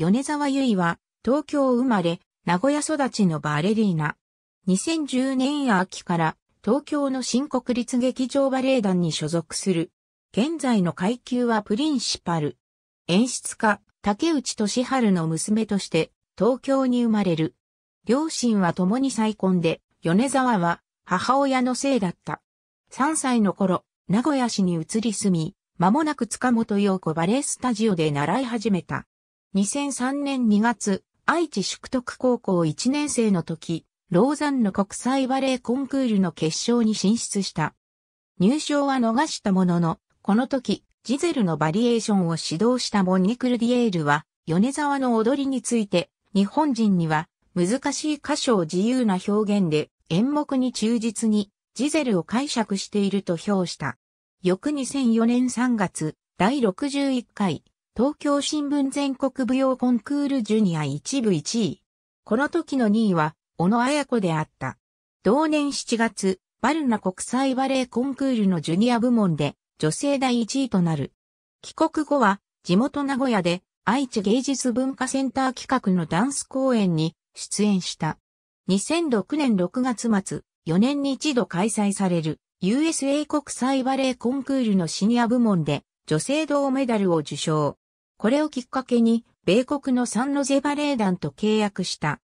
米沢由衣は、東京生まれ、名古屋育ちのバレリーナ。2010年秋から東京の新国立劇場バレエ団に所属する。現在の階級はプリンシパル。演出家、竹内俊春の娘として東京に生まれる。両親は共に再婚で、米沢は母親のせいだった。3歳の頃、名古屋市に移り住み、間もなく塚本陽子バレエスタジオで習い始めた。2003年2月、愛知宿徳高校1年生の時、ローザンヌ国際バレエコンクールの決勝に進出した。入賞は逃したものの、この時、ジゼルのバリエーションを指導したモニクルディエールは、米沢の踊りについて、日本人には難しい箇所を自由な表現で演目に忠実にジゼルを解釈していると評した。翌2004年3月、第61回東京新聞全国舞踊コンクールジュニア一部1位。この時の2位は、小野彩子であった。同年7月、バルナ国際バレエコンクールのジュニア部門で、女性第1位となる。帰国後は、地元名古屋で、愛知芸術文化センター企画のダンス公演に出演した。2006年6月末、4年に一度開催される USA 国際バレエコンクールのシニア部門で女性銅メダルを受賞。これをきっかけに、米国のサンノゼバレー団と契約した。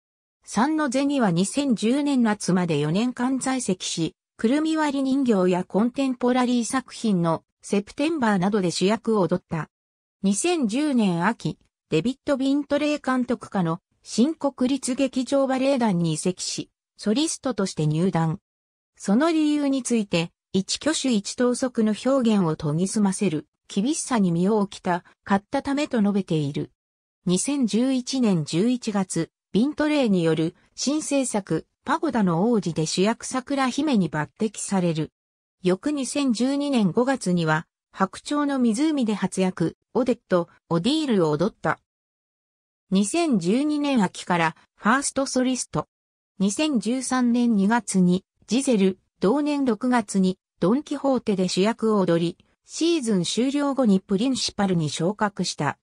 サンノゼには2010年夏まで4年間在籍し、くるみ割り人形やコンテンポラリー作品のセプテンバーなどで主役を踊った。2010年秋、デビット・ビントレー監督下の新国立劇場バレエ団に移籍し、ソリストとして入団。その理由について、一挙手一投足の表現を研ぎ澄ませる厳しさに身を置きた、買ったためと述べている。2011年11月、ビントレーによる新制作パゴダの王子で主役桜姫に抜擢される。翌2012年5月には、白鳥の湖で活躍、オデット、オディールを踊った。2012年秋からファーストソリスト。2013年2月にジゼル、同年6月にドンキホーテで主役を踊り、シーズン終了後にプリンシパルに昇格した。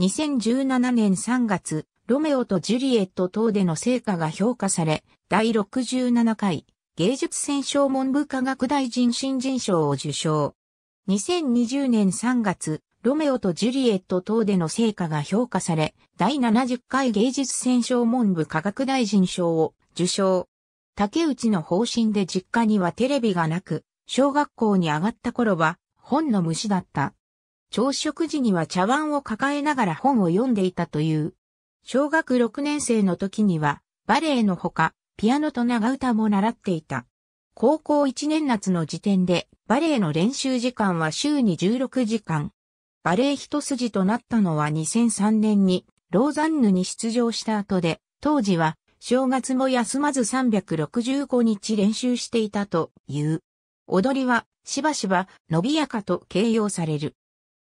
2017年3月、ロメオとジュリエット等での成果が評価され、第67回芸術選奨文部科学大臣新人賞を受賞。2020年3月、ロメオとジュリエット等での成果が評価され、第70回芸術選奨文部科学大臣賞を受賞。竹内の方針で実家にはテレビがなく、小学校に上がった頃は本の虫だった。朝食時には茶碗を抱えながら本を読んでいたという。小学6年生の時には、バレエのほか、ピアノと長唄も習っていた。高校1年夏の時点で、バレエの練習時間は週に16時間。バレエ一筋となったのは2003年に、ローザンヌに出場した後で、当時は、正月も休まず365日練習していたという。踊りは、しばしば伸びやかと形容される。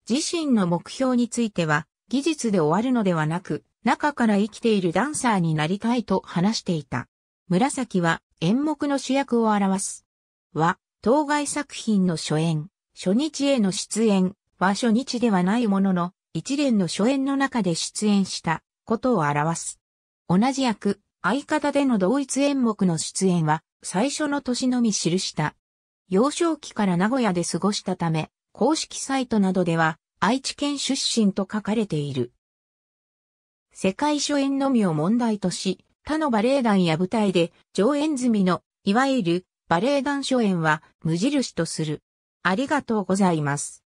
自身の目標については、技術で終わるのではなく、中から生きているダンサーになりたいと話していた。紫は演目の主役を表す。は、当該作品の初演、初日への出演は初日ではないものの、一連の初演の中で出演したことを表す。同じ役、相方での同一演目の出演は、最初の年のみ記した幼少期から名古屋で過ごしたため、公式サイトなどでは愛知県出身と書かれている。世界初演のみを問題とし、他のバレエ団や舞台で上演済みの、いわゆるバレエ団初演は無印とする。ありがとうございます。